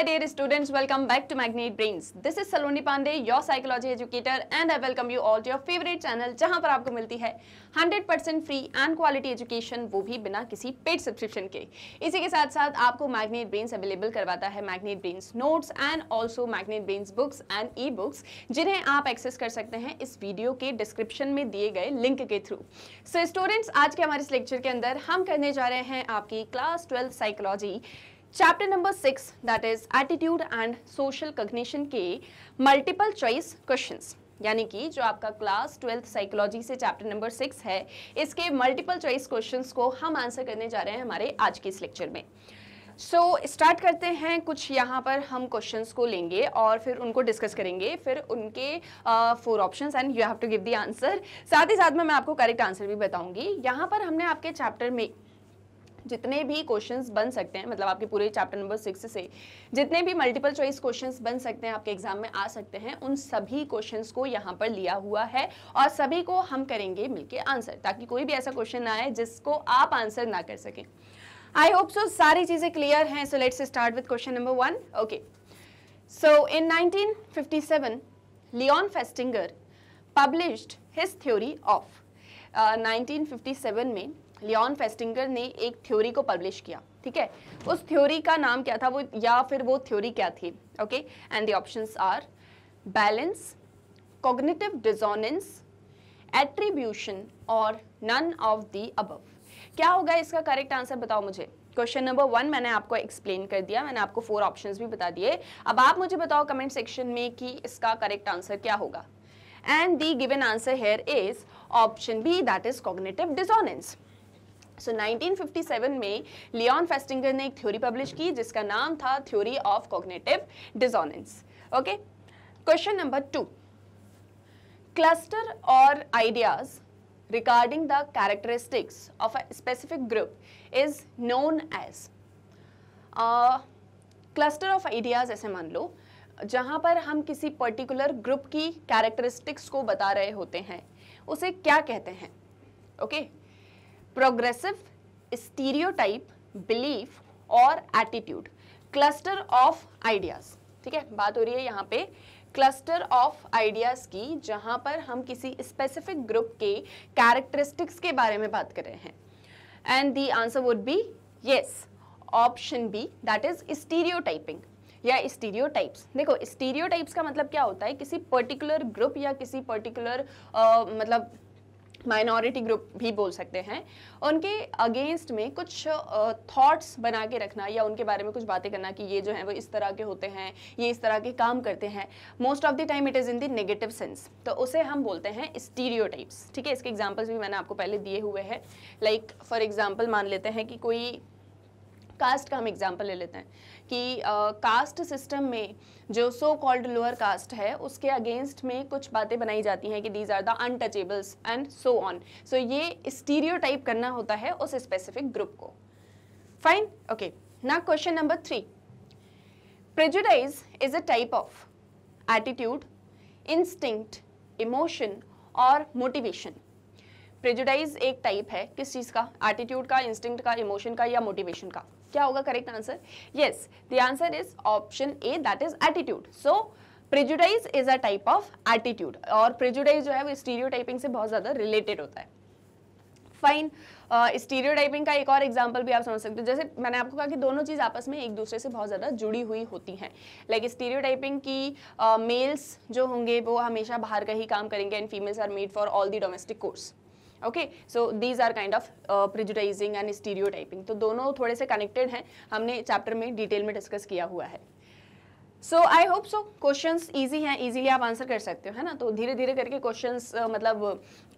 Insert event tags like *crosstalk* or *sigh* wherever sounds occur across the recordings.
my dear students welcome back to magnet brains this is Saloni Pandey your psychology educator and I welcome you all to your favourite channel जहां पर आपको मिलती है 100% percent free and quality education वो भी बिना किसी पेड सब्सक्रिप्शन के इसी के साथ साथ आपको मैग्नेट ब्रेन्स अवेलेबल करवाता है magnet brains notes and also magnet brains books and e books जिन्हें आप एक्सेस कर सकते हैं इस वीडियो के डिस्क्रिप्शन में दिए गए लिंक के थ्रू सो स्टूडेंट्स आज के हमारे इस लेक्चर के अंदर हम करने जा रहे हैं आपकी class twelfth psychology chapter number six that is attitude and social cognition के मल्टीपल चॉइस क्वेश्चंस यानी कि जो आपका क्लास ट्वेल्थ साइकोलॉजी से चैप्टर नंबर सिक्स है इसके मल्टीपल चॉइस क्वेश्चंस को हम आंसर करने जा रहे हैं हमारे आज के इस लेक्चर में सो so, स्टार्ट करते हैं कुछ यहाँ पर हम क्वेश्चंस को लेंगे और फिर उनको डिस्कस करेंगे फिर उनके four options and you have to give the answer साथ ही साथ में मैं आपको करेक्ट आंसर भी बताऊंगी यहाँ पर हमने आपके चैप्टर में जितने भी क्वेश्चंस बन सकते हैं मतलब आपके पूरे चैप्टर नंबर सिक्स से जितने भी मल्टीपल चॉइस क्वेश्चंस बन सकते हैं आपके एग्जाम में आ सकते हैं उन सभी क्वेश्चंस को यहाँ पर लिया हुआ है और सभी को हम करेंगे मिलके आंसर ताकि कोई भी ऐसा क्वेश्चन ना आए जिसको आप आंसर ना कर सकें आई होप सो सारी चीज़ें क्लियर हैं so let's start with question number one okay so in nineteen Leon Festinger published his theory of 1957 में लियोन फेस्टिंगर ने एक थ्योरी को पब्लिश किया ठीक है उस थ्योरी का नाम क्या था वो या फिर वो थ्योरी क्या थी okay and the options are balance cognitive dissonance attribution और नन ऑफ दी अबव क्या होगा इसका करेक्ट आंसर बताओ मुझे क्वेश्चन नंबर वन मैंने आपको एक्सप्लेन कर दिया मैंने आपको फोर ऑप्शंस भी बता दिए अब आप मुझे बताओ कमेंट सेक्शन में कि इसका करेक्ट आंसर क्या होगा and the given answer here is option B that is cognitive dissonance so so, 1957 में लियोन फेस्टिंगर ने एक थ्योरी पब्लिश की जिसका नाम था theory of cognitive dissonance okay question number two cluster और ideas regarding the characteristics of a specific group is known as cluster of ideas ऐसे मान लो जहाँ पर हम किसी पर्टिकुलर ग्रुप की कैरेक्टरिस्टिक्स को बता रहे होते हैं उसे क्या कहते हैं okay okay? Progressive stereotype belief और एटीट्यूड क्लस्टर ऑफ आइडियाज ठीक है बात हो रही है यहाँ पे क्लस्टर ऑफ आइडियाज़ की जहां पर हम किसी स्पेसिफिक ग्रुप के कैरेक्टरिस्टिक्स के बारे में बात कर रहे हैं and the answer would be yes option B that is stereotyping या स्टीरियो देखो स्टीरियो का मतलब क्या होता है किसी पर्टिकुलर ग्रुप या किसी पर्टिकुलर uh, मतलब माइनॉरिटी ग्रुप भी बोल सकते हैं उनके अगेंस्ट में कुछ थॉट्स बना के रखना या उनके बारे में कुछ बातें करना कि ये जो है वो इस तरह के होते हैं ये इस तरह के काम करते हैं most of the time it is in the negative sense तो उसे हम बोलते हैं स्टीरियो ठीक है इसके एग्जाम्पल्स भी मैंने आपको पहले दिए हुए हैं लाइक फॉर एग्ज़ाम्पल मान लेते हैं कि कोई कास्ट का हम एग्जाम्पल ले लेते हैं कि कास्ट सिस्टम में जो सो कॉल्ड लोअर कास्ट है उसके अगेंस्ट में कुछ बातें बनाई जाती हैं कि these are the untouchables and so on so ये स्टीरियो करना होता है उस स्पेसिफिक ग्रुप को फाइन ओके ना question number three prejudice is a type of attitude instinct emotion और मोटिवेशन प्रेजुडाइज एक टाइप है किस चीज़ का एटीट्यूड का इंस्टिंक्ट का इमोशन का या मोटिवेशन का क्या होगा correct answer yes the answer is option A that is attitude so prejudice is a type of attitude और प्रिजुडाइज जो है वो स्टीरियो से बहुत ज़्यादा रिलेटेड होता है फाइन स्टीरियो का एक और एग्जाम्पल भी आप समझ सकते हो जैसे मैंने आपको कहा कि दोनों चीज़ आपस में एक दूसरे से बहुत ज़्यादा जुड़ी हुई होती हैं लाइक स्टीरियो की मेल्स uh, जो होंगे वो हमेशा बाहर का ही काम करेंगे and females are made for all the domestic chores okay so these are kind of prejudicing and typing तो दोनों थोड़े से कनेक्टेड हैं हमने चैप्टर में डिटेल में डिस्कस किया हुआ है so I hope so questions easy हैं ईजीली आप आंसर कर सकते हो है ना तो धीरे धीरे करके क्वेश्चंस uh, मतलब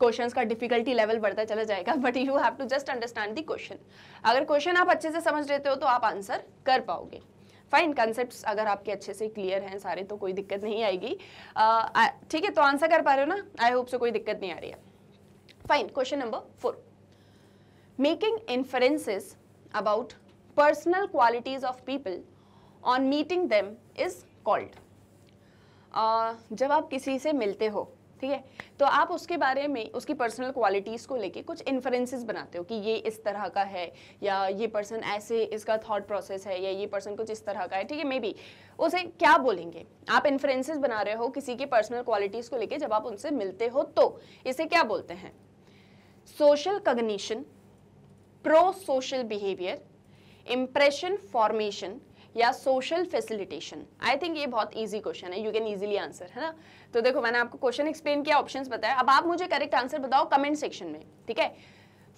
क्वेश्चंस का डिफिकल्टी लेवल बढ़ता चला जाएगा but you have to just understand the question अगर क्वेश्चन आप अच्छे से समझ लेते हो तो आप आंसर कर पाओगे फाइन कंसेप्ट अगर आपके अच्छे से क्लियर हैं सारे तो कोई दिक्कत नहीं आएगी uh, ठीक uh, है तो आंसर कर पा रहे हो ना आई होप सो कोई दिक्कत नहीं आ रही है fine question number four making inferences about personal qualities of people on meeting them is called जब आप किसी से मिलते हो ठीक है तो आप उसके बारे में उसकी पर्सनल क्वालिटीज़ को लेके कुछ इन्फ्रेंसेस बनाते हो कि ये इस तरह का है या ये पर्सन ऐसे इसका थॉट प्रोसेस है या ये पर्सन कुछ इस तरह का है ठीक है मे बी उसे क्या बोलेंगे आप इन्फ्रेंसेस बना रहे हो किसी के पर्सनल क्वालिटीज़ को लेके जब आप उनसे मिलते हो तो इसे क्या बोलते हैं social cognition pro social behaviour impression formation या सोशल फैसिलिटेशन आई थिंक ये बहुत इजी क्वेश्चन है यू कैन इजीली आंसर है ना तो देखो मैंने आपको क्वेश्चन एक्सप्लेन किया ऑप्शंस बताया अब आप मुझे करेक्ट आंसर बताओ कमेंट सेक्शन में ठीक है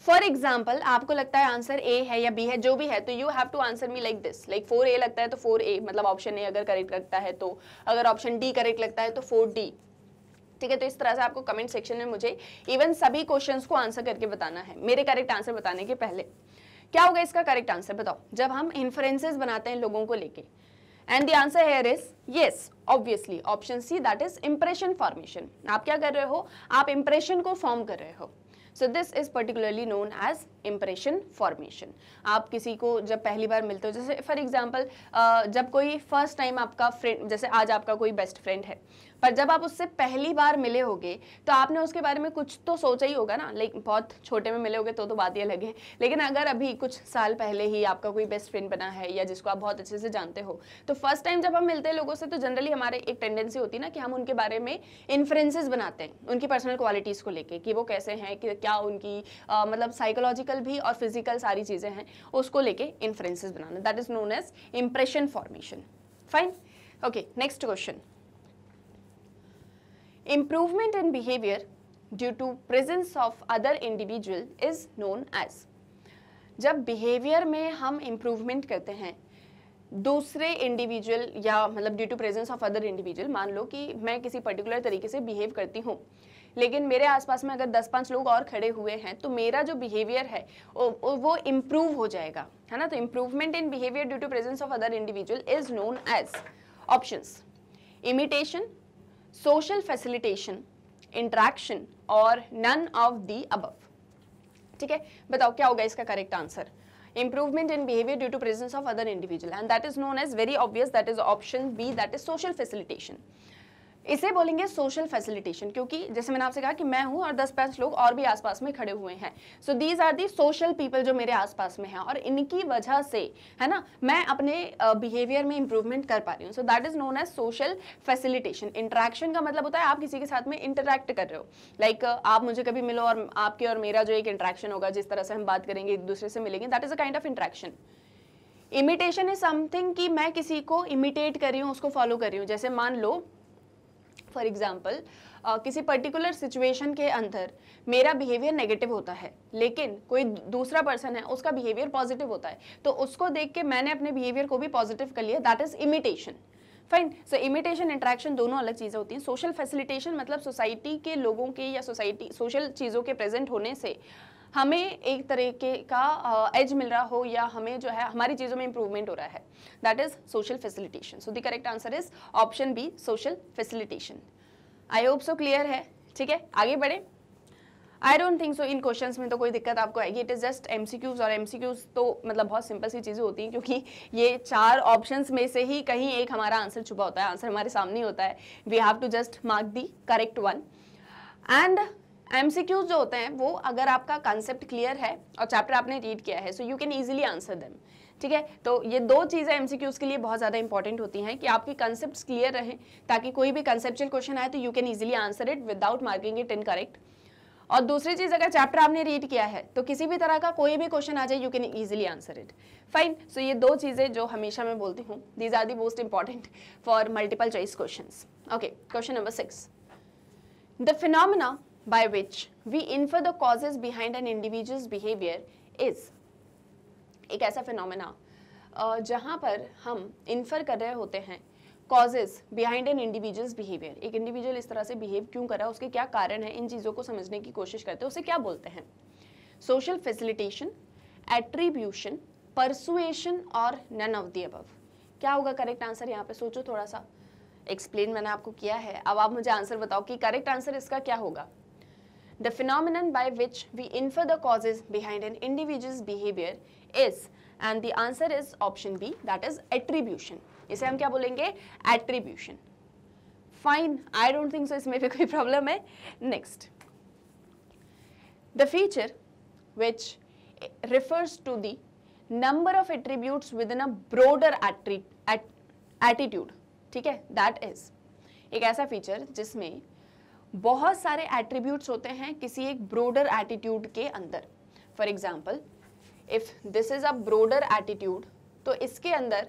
फॉर एग्जाम्पल आपको लगता है आंसर ए है या बी है जो भी है तो you have to answer me like this like four A लगता है तो फोर ए मतलब ऑप्शन ए अगर करेक्ट लगता है तो अगर ऑप्शन डी करेक्ट लगता है तो फोर डी ठीक है तो इस तरह से आपको कमेंट सेक्शन में मुझे इवन सभी क्वेश्चन को आंसर करके बताना है मेरे करेक्ट आंसर बताने के पहले क्या होगा इसका करेक्ट आंसर बताओ जब हम इन्फ्रेंसेज बनाते हैं लोगों को लेके and the answer here is yes obviously option C that is impression formation आप क्या कर रहे हो आप इम्प्रेशन को फॉर्म कर रहे हो so this is particularly known as impression formation आप किसी को जब पहली बार मिलते हो जैसे फॉर एग्जाम्पल जब कोई फर्स्ट टाइम आपका फ्रेंड जैसे आज आपका कोई बेस्ट फ्रेंड है पर जब आप उससे पहली बार मिले होगे तो आपने उसके बारे में कुछ तो सोचा ही होगा ना लाइक बहुत छोटे में मिले होगे तो तो बात अलग है लेकिन अगर अभी कुछ साल पहले ही आपका कोई बेस्ट फ्रेंड बना है या जिसको आप बहुत अच्छे से जानते हो तो फर्स्ट टाइम जब हम मिलते हैं लोगों से तो जनरली हमारे एक टेंडेंसी होती है ना कि हम उनके बारे में इन्फ्रेंसेज बनाते हैं उनकी पर्सनल क्वालिटीज़ को लेके कि वो कैसे हैं कि क्या उनकी आ, मतलब साइकोलॉजिकल भी और फिजिकल सारी चीज़ें हैं उसको लेके इन्फ्रेंसेज बनाना that is known as impression formation fine okay next question Improvement in behavior due to presence of other individual is known as जब बिहेवियर में हम इम्प्रूवमेंट करते हैं दूसरे इंडिविजुअल या मतलब due to presence of other individual मान लो कि मैं किसी पर्टिकुलर तरीके से बिहेव करती हूँ लेकिन मेरे आसपास में अगर दस पाँच लोग और खड़े हुए हैं तो मेरा जो बिहेवियर है वो इम्प्रूव हो जाएगा है ना तो improvement in behaviour due to presence of other individual is known as options imitation social facilitation interaction और नन ऑफ दी अबव ठीक है बताओ क्या होगा इसका correct answer improvement in behaviour due to presence of other individual and that is known as very obvious that is option B that is social facilitation इसे बोलेंगे social facilitation क्योंकि जैसे मैंने आपसे कहा कि मैं हूँ और दस पांच लोग और भी आसपास में खड़े हुए हैं so these are the social people जो मेरे आसपास में हैं और इनकी वजह से है ना मैं अपने बिहेवियर uh, में इंप्रूवमेंट कर पा रही हूँ so that is known as social facilitation interaction का मतलब होता है आप किसी के साथ में इंटरेक्ट कर रहे हो लाइक like, uh, आप मुझे कभी मिलो और आपके और मेरा जो एक इंट्रैक्शन होगा जिस तरह से हम बात करेंगे एक दूसरे से मिलेंगे that is a kind of interaction imitation is something कि मैं किसी को इमिटेट कर रही हूँ उसको फॉलो कर रही हूँ जैसे मान लो फॉर एग्जाम्पल किसी पर्टिकुलर सिचुएशन के अंदर मेरा बिहेवियर नेगेटिव होता है लेकिन कोई दूसरा पर्सन है उसका बिहेवियर पॉजिटिव होता है तो उसको देख के मैंने अपने बिहेवियर को भी पॉजिटिव कर लिया that is imitation fine so imitation interaction दोनों अलग चीज़ें होती हैं सोशल फैसिलिटेशन मतलब सोसाइटी के लोगों के या सोसाइटी सोशल चीज़ों के प्रेजेंट होने से हमें एक तरीके का एज मिल रहा हो या हमें जो है हमारी चीज़ों में इंप्रूवमेंट हो रहा है that is social facilitation so the correct answer is option B social facilitation I hope so clear है ठीक है आगे बढ़े I don't think so in question में तो कोई दिक्कत आपको आएगी इट इज़ जस्ट एम और एम तो मतलब बहुत सिंपल सी चीज़ें होती हैं क्योंकि ये चार ऑप्शन में से ही कहीं एक हमारा आंसर छुपा होता है आंसर हमारे सामने होता है we have to just mark the correct one and MCQs जो होते हैं वो अगर आपका कॉन्सेप्ट क्लियर है और चैप्टर आपने रीड किया है so you can easily answer them ठीक है तो ये दो चीज़ें एमसीक्यूज के लिए बहुत ज़्यादा इंपॉर्टेंट होती हैं कि आपकी कॉन्सेप्ट क्लियर रहें ताकि कोई भी कंसेप्चुअल क्वेश्चन आए तो you can easily answer it without marking it incorrect और दूसरी चीज़ अगर चैप्टर आपने रीड किया है तो किसी भी तरह का कोई भी क्वेश्चन आ जाए you can easily answer it fine so ये दो चीज़ें जो हमेशा मैं बोलती हूँ these are the most important for multiple choice question okay question number six the phenomena by which we infer the causes behind an individual's behavior is एक ऐसा फिनोमेना जहाँ पर हम इन्फर कर रहे होते हैं causes behind an individual's behaviour एक इंडिविजुअल इस तरह से बिहेव क्यों कर रहा है उसके क्या कारण है इन चीज़ों को समझने की कोशिश करते हैं उसे क्या बोलते हैं सोशल फैसिलिटेशन एट्रीब्यूशन परसुएशन और नन ऑफ दी अबव क्या होगा करेक्ट आंसर यहाँ पे सोचो थोड़ा सा एक्सप्लेन मैंने आपको किया है अब आप मुझे आंसर बताओ कि करेक्ट आंसर इसका क्या होगा The phenomenon by which we infer the causes behind an individual's behavior is and the answer is option B that is attribution. इसे हम क्या बोलेंगे attribution. Fine, I don't think so इसमें भी कोई problem है. Next, the feature which refers to the number of attributes within a broader attitude, ठीक है, that is एक ऐसा feature जिसमें बहुत सारे एट्रीब्यूट्स होते हैं किसी एक ब्रोडर एटीट्यूड के अंदर for example if this is a broader attitude तो इसके अंदर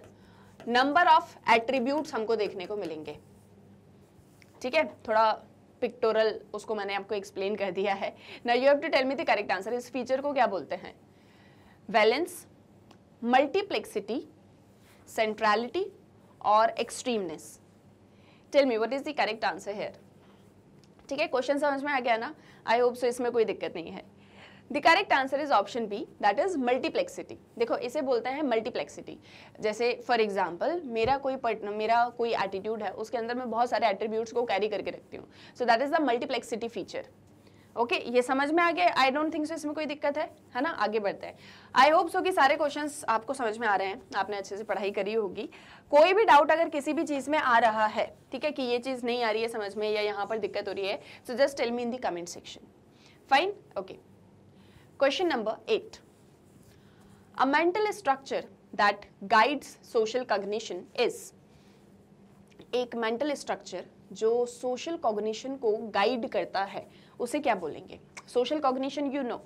नंबर ऑफ एट्रीब्यूट्स हमको देखने को मिलेंगे ठीक है थोड़ा पिक्टोरल उसको मैंने आपको एक्सप्लेन कर दिया है ना you have to tell me the correct answer इस फीचर को क्या बोलते हैं वैलेंस मल्टीप्लेक्सिटी सेंट्रैलिटी और extremeness tell me what is the correct answer here ठीक है क्वेश्चन समझ में आ गया ना आई होप सो इसमें कोई दिक्कत नहीं है the correct answer is option B that is multiplexity देखो इसे बोलते हैं मल्टीप्लेक्सिटी जैसे फॉर एग्जाम्पल मेरा कोई पर्टनर मेरा कोई एटीट्यूड है उसके अंदर मैं बहुत सारे एट्रीब्यूट्स को कैरी करके रखती हूँ so that is the multiplexity feature okay ये समझ में आ गया आई डोंट थिंक सो इसमें कोई दिक्कत है है ना आगे बढ़ते हैं आई होप सो कि सारे क्वेश्चंस आपको समझ में आ रहे हैं आपने अच्छे से पढ़ाई करी होगी कोई भी डाउट अगर किसी भी चीज़ में आ रहा है ठीक है कि ये चीज़ नहीं आ रही है समझ में या यहाँ पर दिक्कत हो रही है so just tell me in the comment section fine okay question number eight a mental structure that guides social cognition is एक मेंटल स्ट्रक्चर जो सोशल कॉग्निशन को गाइड करता है उसे क्या बोलेंगे social cognition you know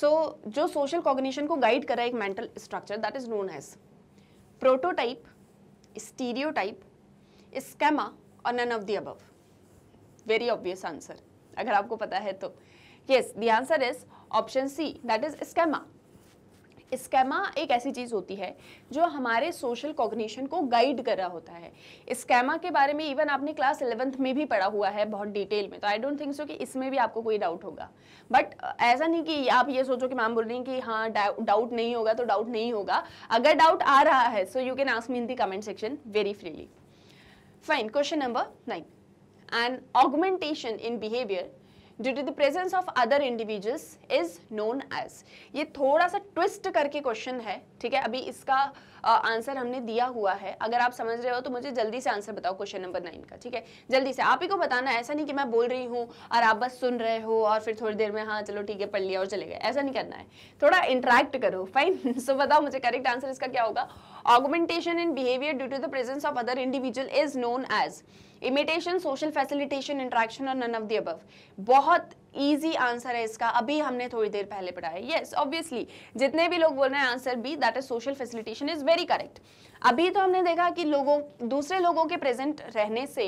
so जो social cognition को गाइड करा एक mental structure that is known as prototype stereotype schema और none of the above very obvious answer अगर आपको पता है तो yes the answer is option C that is schema schema एक ऐसी चीज़ होती है जो हमारे सोशल कॉग्निशन को गाइड कर रहा होता है स्कैमा के बारे में इवन आपने क्लास इलेवंथ में भी पढ़ा हुआ है बहुत डिटेल में तो आई डोंट थिंक सो कि इसमें भी आपको कोई डाउट होगा बट ऐसा नहीं कि आप ये सोचो कि मैम बोल रही कि हाँ डाउट नहीं होगा तो डाउट नहीं होगा अगर डाउट आ रहा है so you can ask me in the comment section very freely fine question number nine and augmentation in behaviour due to the presence of other individuals is known as ये थोड़ा सा twist करके question है ठीक है अभी इसका answer हमने दिया हुआ है अगर आप समझ रहे हो तो मुझे जल्दी से आंसर बताओ क्वेश्चन नंबर नाइन का ठीक है जल्दी से आप ही को बताना ऐसा नहीं कि मैं बोल रही हूँ और आप बस सुन रहे हो और फिर थोड़ी देर में हाँ चलो ठीक है पढ़ लिया और चले गए ऐसा नहीं करना है थोड़ा इंटरेक्ट करो फाइन सो *laughs* बताओ मुझे करेक्ट आंसर इसका क्या होगा augmentation in behaviour due to the presence of other individual is known as imitation social facilitation interaction और नन ऑफ द अबव बहुत ईजी आंसर है इसका अभी हमने थोड़ी देर पहले पढ़ा है येस ऑब्वियसली जितने भी लोग बोल रहे हैं answer B that is social facilitation is very correct अभी तो हमने देखा कि लोगों दूसरे लोगों के प्रेजेंट रहने से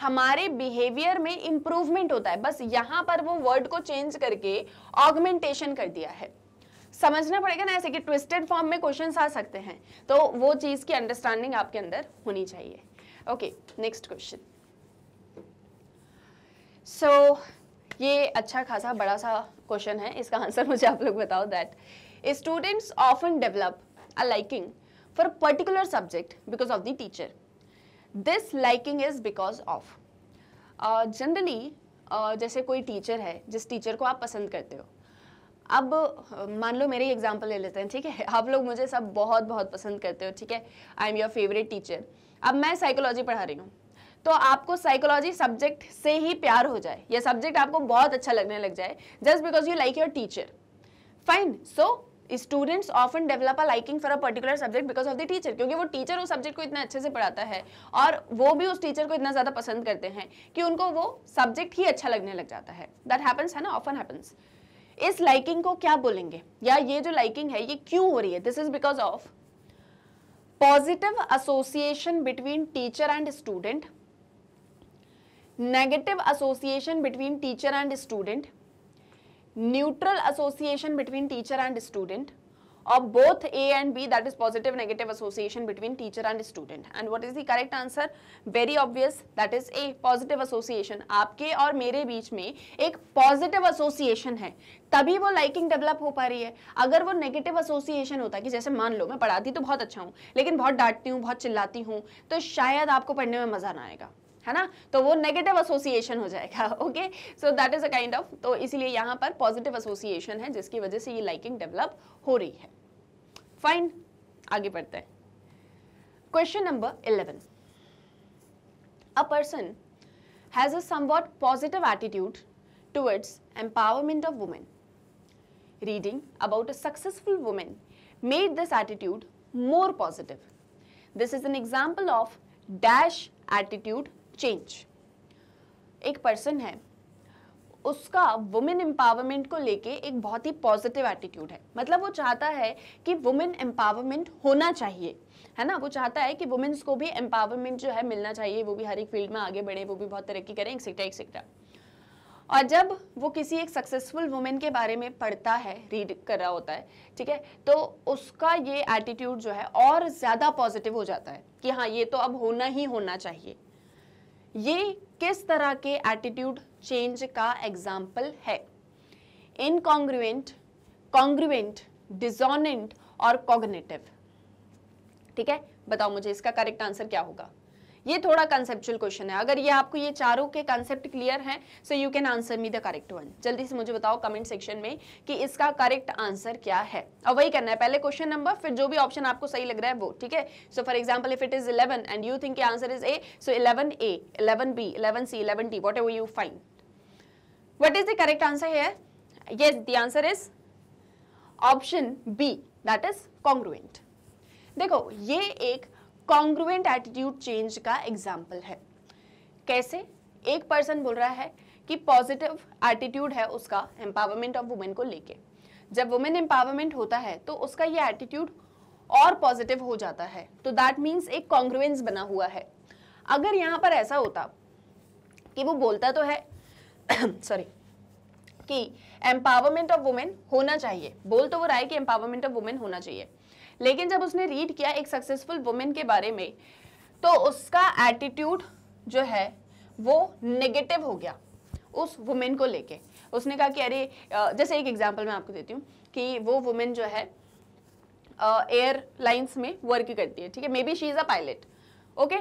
हमारे बिहेवियर में इम्प्रूवमेंट होता है बस यहाँ पर वो वर्ड को चेंज करके ऑगमेंटेशन कर दिया है समझना पड़ेगा ना ऐसे कि ट्विस्टेड फॉर्म में क्वेश्चन आ सकते हैं तो वो चीज़ की अंडरस्टैंडिंग आपके अंदर होनी चाहिए ओके नेक्स्ट क्वेश्चन सो ये अच्छा खासा बड़ा सा क्वेश्चन है इसका आंसर मुझे आप लोग बताओ that students often develop a liking for particular subject because of the teacher this liking is because of generally जैसे कोई टीचर है जिस टीचर को आप पसंद करते हो अब uh, मान लो मेरे एग्जाम्पल ले लेते हैं ठीक है आप लोग मुझे सब बहुत बहुत पसंद करते हो ठीक है I am your favourite teacher अब मैं साइकोलॉजी पढ़ा रही हूँ तो आपको साइकोलॉजी सब्जेक्ट से ही प्यार हो जाए या सब्जेक्ट आपको बहुत अच्छा लगने लग जाए just because you like your teacher fine so students often develop a liking for a particular subject because of the teacher क्योंकि वो टीचर उस सब्जेक्ट को इतना अच्छे से पढ़ाता है और वो भी उस टीचर को इतना ज़्यादा पसंद करते हैं कि उनको वो सब्जेक्ट ही अच्छा लगने लग जाता है दैट हैपन्स है ना ऑफन हैपन्स इस लाइकिंग को क्या बोलेंगे या ये जो लाइकिंग है ये क्यों हो रही है this is because of positive association between teacher and student, negative association between teacher and student, neutral association between teacher and student, of both A and B that is positive negative association between teacher and student and what is the correct answer very obvious that is A positive association आपके और मेरे बीच में एक positive association है तभी वो liking develop हो पा रही है अगर वो negative association होता कि जैसे मान लो मैं पढ़ाती तो बहुत अच्छा हूँ लेकिन बहुत डांटती हूँ बहुत चिल्लाती हूँ तो शायद आपको पढ़ने में मज़ा ना आएगा है ना तो वो नेगेटिव एसोसिएशन हो जाएगा okay so that is a kind of तो इसलिए यहां पर पॉजिटिव एसोसिएशन है जिसकी वजह से ये लाइकिंग डेवलप हो रही है फाइन आगे बढ़ते हैं question number eleven a person has what positive attitude towards empowerment of women reading about a successful women made this attitude more positive this is an example of dash attitude change एक person है उसका women empowerment को लेके एक बहुत ही positive attitude है मतलब वो चाहता है कि वुमेन एम्पावरमेंट होना चाहिए है ना वो चाहता है कि वुमेन्स को भी एम्पावरमेंट जो है मिलना चाहिए वो भी हर एक फील्ड में आगे बढ़े वो भी बहुत तरक्की करें एक्सेट्रा एक्सेट्रा और जब वो किसी एक सक्सेसफुल वुमेन के बारे में पढ़ता है रीड कर रहा होता है ठीक है तो उसका ये एटीट्यूड जो है और ज़्यादा पॉजिटिव हो जाता है कि हाँ ये तो अब होना ही होना चाहिए ये किस तरह के एटीट्यूड चेंज का एग्जाम्पल है इनकॉन्ग्रुएंट कॉन्ग्रुएंट डिजोनेंट और कॉग्नेटिव ठीक है बताओ मुझे इसका करेक्ट आंसर क्या होगा ये थोड़ा कंसेप्चुअल क्वेश्चन है अगर ये आपको ये चारों के कंसेप्ट क्लियर हैं so you can answer me the correct one जल्दी से मुझे बताओ कमेंट सेक्शन में कि इसका करेक्ट आंसर क्या है और वही करना है पहले क्वेश्चन नंबर फिर जो भी ऑप्शन आपको सही लग रहा है वो ठीक है so for example if it is eleven and you think answer is A so eleven A eleven B eleven C eleven D whatever you find what is the correct answer here yes the answer is option b that is congruent देखो ये एक congruent attitude change का example है कैसे एक person बोल रहा है कि पॉजिटिव एटीट्यूड है उसका एम्पावरमेंट ऑफ वुमेन को लेके जब वुमेन एम्पावरमेंट होता है तो उसका ये एटीट्यूड और पॉजिटिव हो जाता है तो दैट मीन्स एक कॉन्ग्रुएंस बना हुआ है अगर यहाँ पर ऐसा होता कि वो बोलता तो है सॉरी *coughs* कि एम्पावरमेंट ऑफ वुमेन होना चाहिए बोल तो वो रहा है कि एम्पावरमेंट ऑफ वुमेन होना चाहिए लेकिन जब उसने रीड किया एक सक्सेसफुल वुमेन के बारे में तो उसका एटीट्यूड जो है वो नेगेटिव हो गया उस वुमेन को लेके उसने कहा कि अरे जैसे एक एग्जांपल मैं आपको देती हूँ कि वो वुमेन जो है एयरलाइंस में वर्क करती है ठीक है maybe she is a pilot okay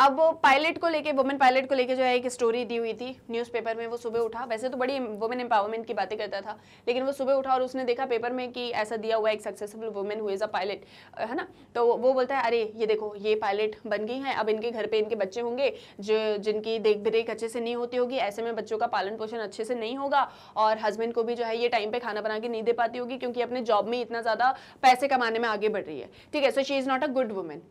अब पायलट को लेके वुमेन पायलट को लेके जो है एक स्टोरी दी हुई थी न्यूज़पेपर में वो सुबह उठा वैसे तो बड़ी वुमेन एम्पावरमेंट की बातें करता था लेकिन वो सुबह उठा और उसने देखा पेपर में कि ऐसा दिया हुआ एक सक्सेसफुल वुमेन हुए इज़ अ पायलट है ना तो वो बोलता है अरे ये देखो ये पायलट बन गई हैं अब इनके घर पर इनके बच्चे होंगे जो जिनकी देख अच्छे से नहीं होती होगी ऐसे में बच्चों का पालन पोषण अच्छे से नहीं होगा और हस्बैंड को भी जो है ये टाइम पर खाना बना के नहीं दे पाती होगी क्योंकि अपने जॉब में इतना ज़्यादा पैसे कमाने में आगे बढ़ रही है ठीक है so she is not a good women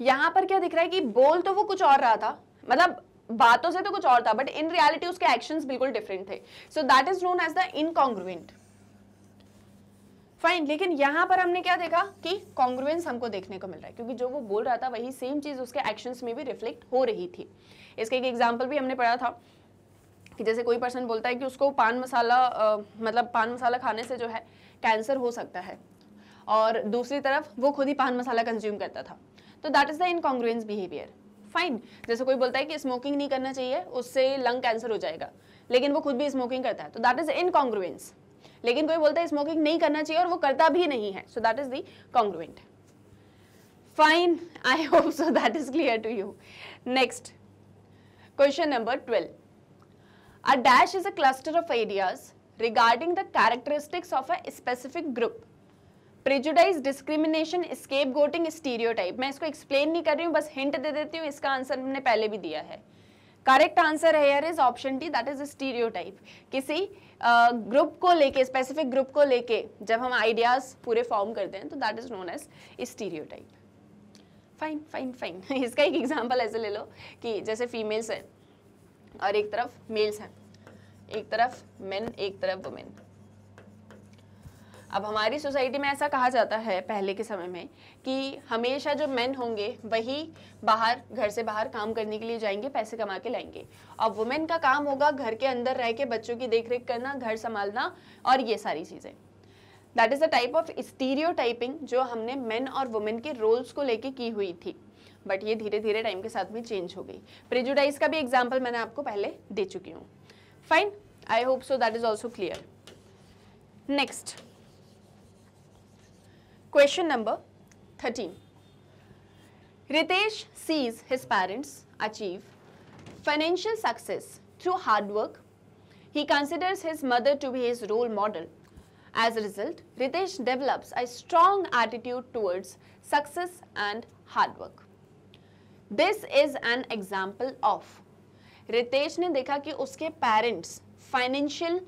यहाँ पर क्या दिख रहा है कि बोल तो वो कुछ और रहा था मतलब बातों से तो कुछ और था बट इन रियलिटी उसके एक्शंस बिल्कुल डिफरेंट थे so that is known as the incongruent fine लेकिन यहाँ पर हमने क्या देखा कि कॉन्ग्रुएंस हमको देखने को मिल रहा है क्योंकि जो वो बोल रहा था वही सेम चीज़ उसके एक्शंस में भी रिफ्लेक्ट हो रही थी इसके एक एग्जाम्पल भी हमने पढ़ा था कि जैसे कोई पर्सन बोलता है कि उसको पान मसाला आ, मतलब पान मसाला खाने से जो है कैंसर हो सकता है और दूसरी तरफ वो खुद ही पान मसाला कंज्यूम करता था तो that is the incongruence behaviour fine जैसे कोई बोलता है कि स्मोकिंग नहीं करना चाहिए उससे लंग कैंसर हो जाएगा लेकिन वो खुद भी स्मोकिंग करता है तो दैट इज इनकॉन्ग्रुएंस लेकिन कोई बोलता है स्मोकिंग नहीं करना चाहिए और वो करता भी नहीं है so that is the congruent fine I hope so that is clear to you next question number twelve a dash is a cluster of ideas regarding the characteristics of a specific group prejudice discrimination scapegoating stereotype मैं इसको explain नहीं कर रही हूँ बस hint दे देती हूँ इसका आंसर हमने पहले भी दिया है करेक्ट आंसर है यार is option D that is stereotype किसी ग्रुप uh, को लेके स्पेसिफिक ग्रुप को लेके जब हम आइडियाज पूरे फॉर्म करते हैं तो that is known as stereotype fine fine fine इसका एक एग्जांपल ऐसे ले लो कि जैसे फीमेल्स हैं और एक तरफ मेल्स हैं एक तरफ मेन एक तरफ वुमेन अब हमारी सोसाइटी में ऐसा कहा जाता है पहले के समय में कि हमेशा जो मेन होंगे वही बाहर घर से बाहर काम करने के लिए जाएंगे पैसे कमा के लाएंगे और वुमेन का काम होगा घर के अंदर रह के बच्चों की देखरेख करना घर संभालना और ये सारी चीज़ें that is the type of stereotyping जो हमने मेन और वुमेन के रोल्स को लेके की हुई थी बट ये धीरे धीरे टाइम के साथ में चेंज हो गई प्रिजुडाइज का भी एग्जाम्पल मैंने आपको पहले दे चुकी हूँ fine I hope so that is also clear next Question number 13. Ritesh sees his parents achieve financial success through hard work. He considers his mother to be his role model. As a result, Ritesh develops a strong attitude towards success and hard work. This is an example of Ritesh ने देखा कि उसके parents financial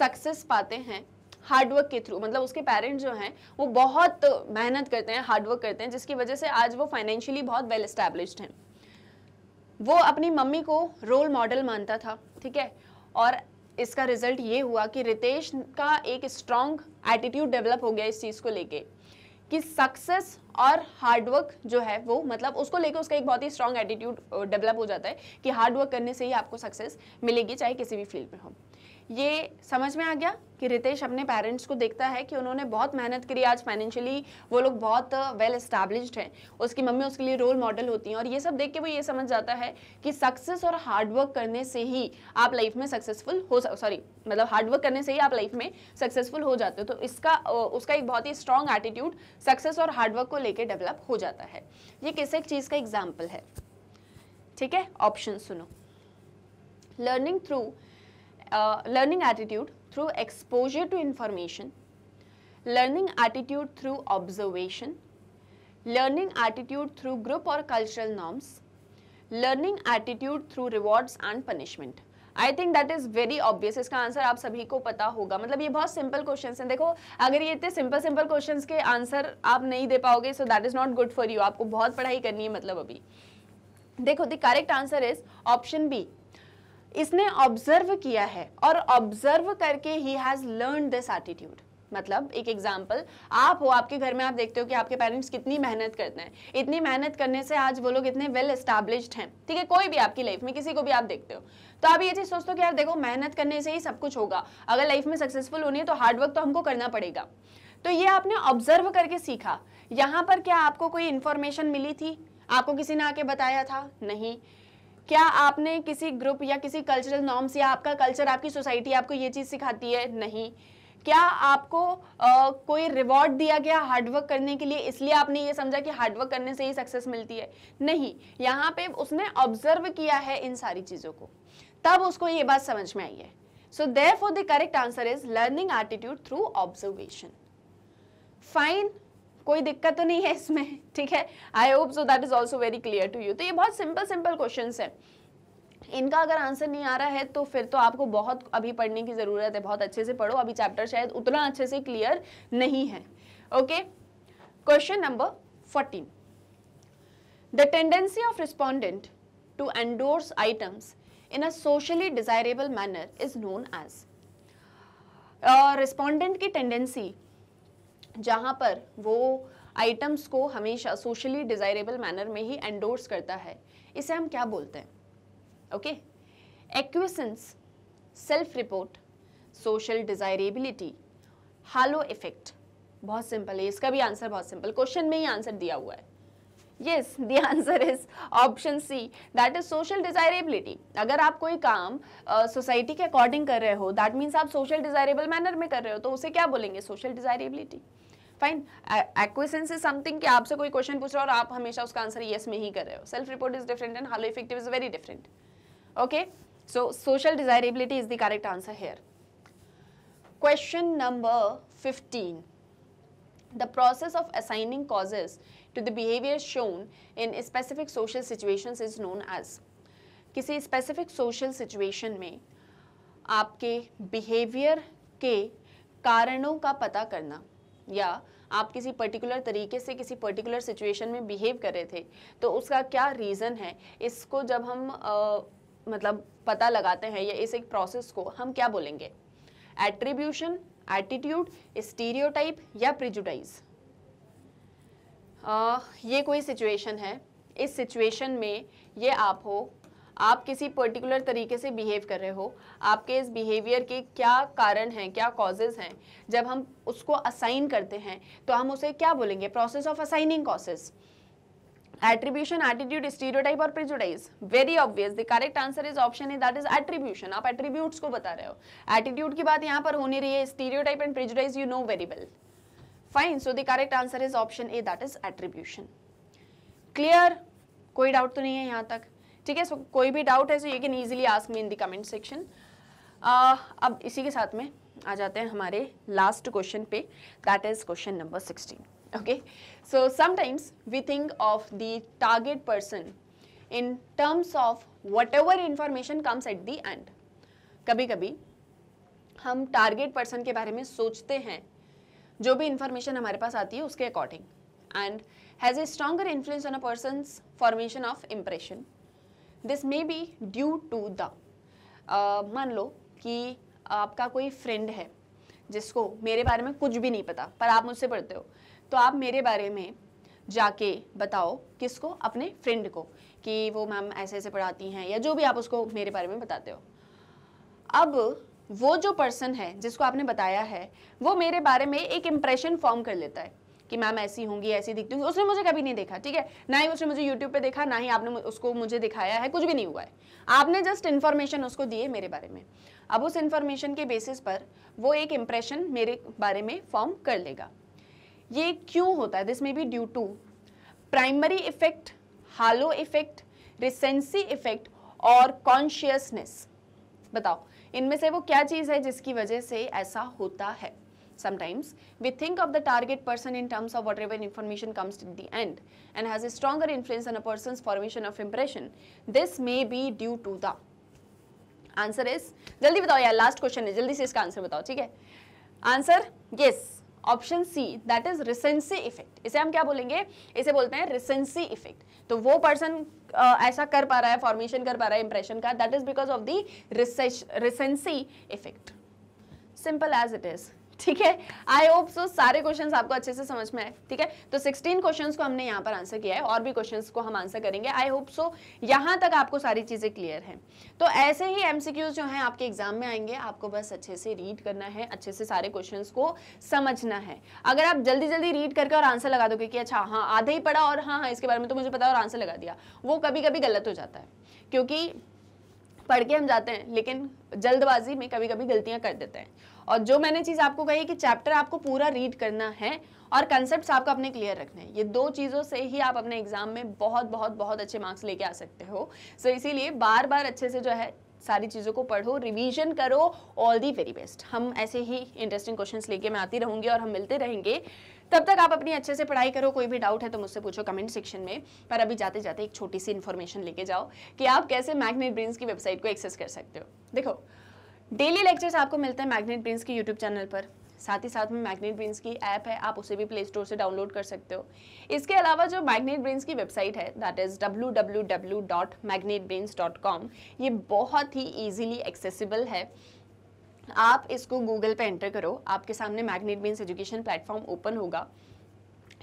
success पाते हैं hard work के through मतलब उसके parents जो हैं वो बहुत मेहनत करते हैं हार्डवर्क करते हैं जिसकी वजह से आज वो फाइनेंशियली बहुत वेल स्टैब्लिश हैं वो अपनी मम्मी को रोल मॉडल मानता था ठीक है और इसका रिजल्ट ये हुआ कि रितेश का एक स्ट्रॉन्ग एटीट्यूड डेवलप हो गया इस चीज़ को लेके कि सक्सेस और हार्डवर्क जो है वो मतलब उसको लेकर उसका एक बहुत ही स्ट्रॉन्ग एटीट्यूड डेवलप हो जाता है कि हार्डवर्क करने से ही आपको सक्सेस मिलेगी चाहे किसी भी फील्ड में हो ये समझ में आ गया कि रितेश अपने पेरेंट्स को देखता है कि उन्होंने बहुत मेहनत करी आज फाइनेंशियली वो लोग बहुत वेल uh, एस्टैब्लिश्ड हैं उसकी मम्मी उसके लिए रोल मॉडल होती हैं और ये सब देख के वो ये समझ जाता है कि सक्सेस और हार्डवर्क करने से ही आप लाइफ में सक्सेसफुल हो सॉरी मतलब हार्डवर्क करने से ही आप लाइफ में सक्सेसफुल हो जाते हो तो इसका uh, उसका एक बहुत ही स्ट्रॉन्ग एटीट्यूड सक्सेस और हार्डवर्क को लेकर डेवलप हो जाता है ये किस एक चीज़ का एग्जाम्पल है ठीक है ऑप्शन सुनो learning through learning attitude through exposure to information, learning attitude through observation, learning attitude through group or cultural norms, learning attitude through rewards and punishment. I think that is very obvious इसका answer आप सभी को पता होगा मतलब ये बहुत simple question हैं देखो अगर ये इतने सिंपल सिंपल क्वेश्चन के आंसर आप नहीं दे पाओगे so that is not good for you आपको बहुत पढ़ाई करनी है मतलब अभी देखो the correct answer is option B इसने ऑब्जर्व किया है और ऑब्जर्व करके ही हैज लर्न दिस एटीट्यूड मतलब एक एग्जाम्पल आप हो आपके घर में आप देखते हो कि आपके पेरेंट्स कितनी मेहनत करते हैं इतनी मेहनत करने से आज वो लोग इतने वेल स्टैब्लिश्ड हैं ठीक है कोई भी आपकी लाइफ में किसी को भी आप देखते हो तो आप ये चीज़ सोचते हो कि यार देखो मेहनत करने से ही सब कुछ होगा अगर लाइफ में सक्सेसफुल होनी है तो हार्डवर्क तो हमको करना पड़ेगा तो ये आपने ऑब्जर्व करके सीखा यहाँ पर क्या आपको कोई इन्फॉर्मेशन मिली थी आपको किसी ने आके बताया था नहीं क्या आपने किसी ग्रुप या किसी कल्चरल नॉर्म्स या आपका कल्चर आपकी सोसाइटी आपको ये चीज़ सिखाती है नहीं क्या आपको आ, कोई रिवॉर्ड दिया गया हार्डवर्क करने के लिए इसलिए आपने ये समझा कि हार्डवर्क करने से ही सक्सेस मिलती है नहीं यहाँ पे उसने ऑब्जर्व किया है इन सारी चीज़ों को तब उसको ये बात समझ में आई है so therefore the correct answer is learning attitude through observation fine कोई दिक्कत तो नहीं है इसमें ठीक है I hope so that is also very clear to you तो ये बहुत सिंपल सिंपल क्वेश्चन है इनका अगर आंसर नहीं आ रहा है तो फिर तो आपको बहुत अभी पढ़ने की ज़रूरत है बहुत अच्छे से पढ़ो अभी चैप्टर शायद उतना अच्छे से क्लियर नहीं है okay question number fourteen the tendency of respondent to endorse items in a socially desirable manner is known as respondent की टेंडेंसी जहाँ पर वो आइटम्स को हमेशा सोशली डिज़ायरेबल मैनर में ही एंडोर्स करता है इसे हम क्या बोलते हैं okay acquiescence self report social desirability halo effect बहुत सिंपल है इसका भी आंसर बहुत सिंपल क्वेश्चन में ही आंसर दिया हुआ है yes the answer is option C that is social desirability अगर आप कोई काम सोसाइटी uh, के अकॉर्डिंग कर रहे हो दैट मीन्स आप सोशल डिजायरेबल मैनर में कर रहे हो तो उसे क्या बोलेंगे social desirability fine acquiescence is something कि आपसे कोई क्वेश्चन पूछ रहा है और आप हमेशा उसका आंसर येस में ही कर रहे हो self report is different and halo effective is very different okay so social desirability is the correct answer here question number fifteen the process of assigning causes to the behaviour shown in specific social situation is known as किसी specific social situation में आपके behaviour के कारणों का पता करना या आप किसी पर्टिकुलर तरीके से किसी पर्टिकुलर सिचुएशन में बिहेव कर रहे थे तो उसका क्या रीज़न है इसको जब हम आ, मतलब पता लगाते हैं या इस एक प्रोसेस को हम क्या बोलेंगे एट्रीब्यूशन एटीट्यूड स्टीरियोटाइप या प्रिजुडाइज ये कोई सिचुएशन है इस सिचुएशन में ये आप हो आप किसी पर्टिकुलर तरीके से बिहेव कर रहे हो आपके इस बिहेवियर के क्या कारण हैं क्या कॉजेज हैं जब हम उसको असाइन करते हैं तो हम उसे क्या बोलेंगे process of assigning causes attribution attitude stereotype और prejudice very obvious the correct answer is option है दैट इज एट्रीब्यूशन आप एट्रीब्यूट को बता रहे हो एटीट्यूड की बात यहाँ पर होनी रही है stereotype and prejudice you know very well fine so the correct answer is option A that is attribution clear कोई डाउट तो नहीं है यहाँ तक ठीक है सो कोई भी डाउट है so you can easily ask me in the comment section अब इसी के साथ में आ जाते हैं हमारे लास्ट क्वेश्चन पे that is question number sixteen okay so sometimes we think of the target person in terms of whatever information comes at the end कभी कभी हम टारगेट पर्सन के बारे में सोचते हैं जो भी इंफॉर्मेशन हमारे पास आती है उसके according and has a stronger influence on a person formation of impression this may be due to the मान लो कि आपका कोई फ्रेंड है जिसको मेरे बारे में कुछ भी नहीं पता पर आप मुझसे पढ़ते हो तो आप मेरे बारे में जाके बताओ किसको अपने फ्रेंड को कि वो मैम ऐसे ऐसे पढ़ाती हैं या जो भी आप उसको मेरे बारे में बताते हो अब वो जो पर्सन है जिसको आपने बताया है वो मेरे बारे में एक इम्प्रेशन फॉर्म कर लेता है कि मैम ऐसी होंगी ऐसी दिखती होंगी उसने मुझे कभी नहीं देखा ठीक है ना ही उसने मुझे यूट्यूब पर देखा ना ही आपने उसको मुझे दिखाया है कुछ भी नहीं हुआ है आपने जस्ट इन्फॉर्मेशन उसको दी है मेरे बारे में अब उस इन्फॉर्मेशन के बेसिस पर वो एक इम्प्रेशन मेरे बारे में फॉर्म कर लेगा ये क्यों होता है this may be due to primary effect halo effect recency effect और कॉन्शियसनेस बताओ इनमें से वो क्या चीज़ है जिसकी वजह से ऐसा होता है Sometimes we think of the target person in terms of whatever information comes to the end and has a stronger influence on a person's formation of impression. This may be due to the answer is jaldi batao yaar last question hai jaldi se iska answer batao theek hai answer yes option C that is recency effect इसे हम क्या बोलेंगे इसे बोलते हैं recency effect तो वो person uh, ऐसा कर पा रहा है फॉर्मेशन कर पा रहा है इंप्रेशन का that is because of the recency effect simple as it is ठीक है आई होप सो सारे क्वेश्चंस आपको अच्छे से समझ में आए ठीक है तो 16 क्वेश्चंस को हमने यहाँ पर आंसर किया है और भी क्वेश्चंस को हम आंसर करेंगे आई होप सो यहाँ तक आपको सारी चीज़ें क्लियर हैं तो ऐसे ही एमसीक्यूज जो हैं आपके एग्जाम में आएंगे आपको बस अच्छे से रीड करना है अच्छे से सारे क्वेश्चन को समझना है अगर आप जल्दी जल्दी रीड करके और आंसर लगा दोगे कि अच्छा हाँ आधे ही पढ़ा और हाँ हाँ इसके बारे में तो मुझे पता और आंसर लगा दिया वो कभी कभी गलत हो जाता है क्योंकि पढ़ के हम जाते हैं लेकिन जल्दबाजी में कभी कभी गलतियाँ कर देते हैं और जो मैंने चीज़ आपको कही कि चैप्टर आपको पूरा रीड करना है और कंसेप्ट आपको अपने क्लियर रखने हैं ये दो चीज़ों से ही आप अपने एग्जाम में बहुत बहुत बहुत अच्छे मार्क्स लेके आ सकते हो सो so, इसीलिए बार बार अच्छे से जो है सारी चीज़ों को पढ़ो रिवीजन करो ऑल दी वेरी बेस्ट हम ऐसे ही इंटरेस्टिंग क्वेश्चंस लेके मैं आती रहूंगी और हम मिलते रहेंगे तब तक आप अपनी अच्छे से पढ़ाई करो कोई भी डाउट है तो मुझसे पूछो कमेंट सेक्शन में पर अभी जाते जाते एक छोटी सी इन्फॉर्मेशन लेके जाओ कि आप कैसे मैग्नेट ब्रेन्स की वेबसाइट को एक्सेस कर सकते हो देखो डेली लेक्चर्स आपको मिलते हैं मैग्नेट ब्रेन्स के यूट्यूब चैनल पर साथ ही साथ में मैग्नेट ब्रिंस की ऐप है आप उसे भी प्ले स्टोर से डाउनलोड कर सकते हो इसके अलावा जो मैग्नेट ब्रिंस की वेबसाइट है that is W W W dot Magnet Brains dot com ये बहुत ही ईजिली एक्सेसिबल है आप इसको गूगल पे एंटर करो आपके सामने Magnet Brains education platform open होगा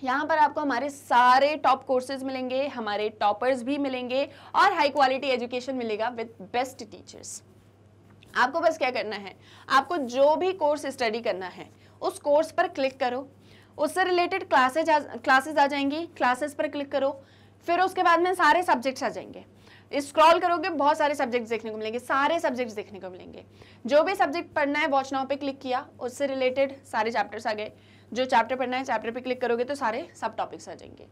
यहाँ पर आपको हमारे सारे टॉप कोर्सेज मिलेंगे हमारे टॉपर्स भी मिलेंगे और हाई क्वालिटी एजुकेशन मिलेगा विद बेस्ट टीचर्स आपको बस क्या करना है आपको जो भी कोर्स स्टडी करना है उस कोर्स पर क्लिक करो उससे रिलेटेड क्लासेज क्लासेज आ जाएंगी क्लासेस पर क्लिक करो फिर उसके बाद में सारे सब्जेक्ट्स आ जाएंगे स्क्रॉल करोगे बहुत सारे सब्जेक्ट्स देखने को मिलेंगे सारे सब्जेक्ट्स देखने को मिलेंगे जो भी सब्जेक्ट पढ़ना है वॉच नाउ पे क्लिक किया उससे रिलेटेड सारे चैप्टर्स आ गए जो चैप्टर पढ़ना है चैप्टर पे क्लिक करोगे तो सारे सब टॉपिक्स आ जाएंगे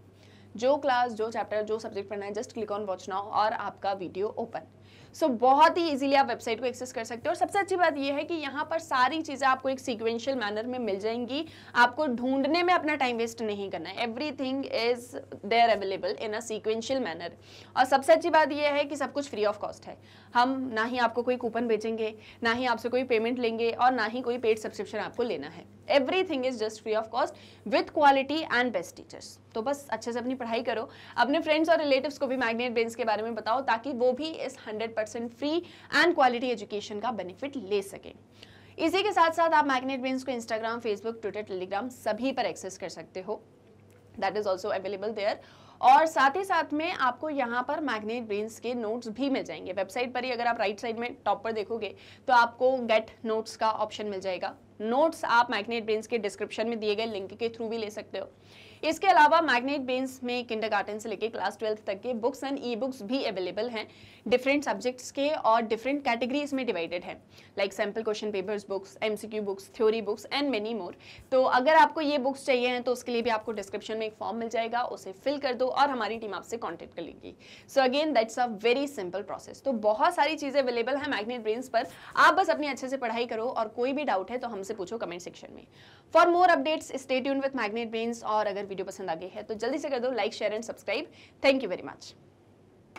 जो क्लास जो चैप्टर जो सब्जेक्ट पढ़ना है just click on watch now और आपका वीडियो ओपन सो so, बहुत ही इजीली आप वेबसाइट को एक्सेस कर सकते हो और सबसे अच्छी बात यह है कि यहाँ पर सारी चीज़ें आपको एक सीक्वेंशियल मैनर में मिल जाएंगी आपको ढूंढने में अपना टाइम वेस्ट नहीं करना है everything is there available in a sequential manner और सबसे अच्छी बात यह है कि सब कुछ फ्री ऑफ कॉस्ट है हम ना ही आपको कोई कूपन भेजेंगे ना ही आपसे कोई पेमेंट लेंगे और ना ही कोई पेड सब्सक्रिप्शन आपको लेना है everything is just free of cost with quality and best teachers तो बस अच्छे से अपनी पढ़ाई करो अपने फ्रेंड्स और रिलेटिव्स को भी मैग्नेट ब्रेन्स के बारे में बताओ ताकि वो भी इस 100% फ्री एंड क्वालिटी एजुकेशन का बेनिफिट ले सकें इसी के साथ साथ आप मैग्नेट ब्रेन्स को इंस्टाग्राम फेसबुक ट्विटर टेलीग्राम सभी पर एक्सेस कर सकते हो that is also available there और साथ ही साथ में आपको यहाँ पर मैग्नेट ब्रेन्स के नोट्स भी मिल जाएंगे वेबसाइट पर ही अगर आप राइट साइड में टॉप पर देखोगे तो आपको गेट नोट्स का ऑप्शन मिल जाएगा नोट्स आप मैग्नेट ब्रेन्स के डिस्क्रिप्शन में दिए गए लिंक के थ्रू भी ले सकते हो इसके अलावा मैग्नेट बेन्स में किंडर से लेकर क्लास ट्वेल्थ तक के बुक्स एंड ई बुक्स भी अवेलेबल हैं डिफरेंट सब्जेक्ट्स के और डिफरेंट कैटेगरीज में डिवाइडेड है like sample question papers books M books theory books and many more तो अगर आपको ये बुक्स चाहिए हैं तो उसके लिए भी आपको डिस्क्रिप्शन में एक फॉर्म मिल जाएगा उसे फिल कर दो और हमारी टीम आपसे कॉन्टेक्ट कर लेगी so again that's a very simple process तो बहुत सारी चीज़ें अवेलेबल हैं मैग्नेट ब्रेन्स पर आप बस अपनी अच्छे से पढ़ाई करो और कोई भी डाउट है तो हमसे पूछो कमेंट सेक्शन में for more updates stay tune with Magnet Brains और अगर वीडियो पसंद आ गई है तो जल्दी से कर दो like share and subscribe thank you very much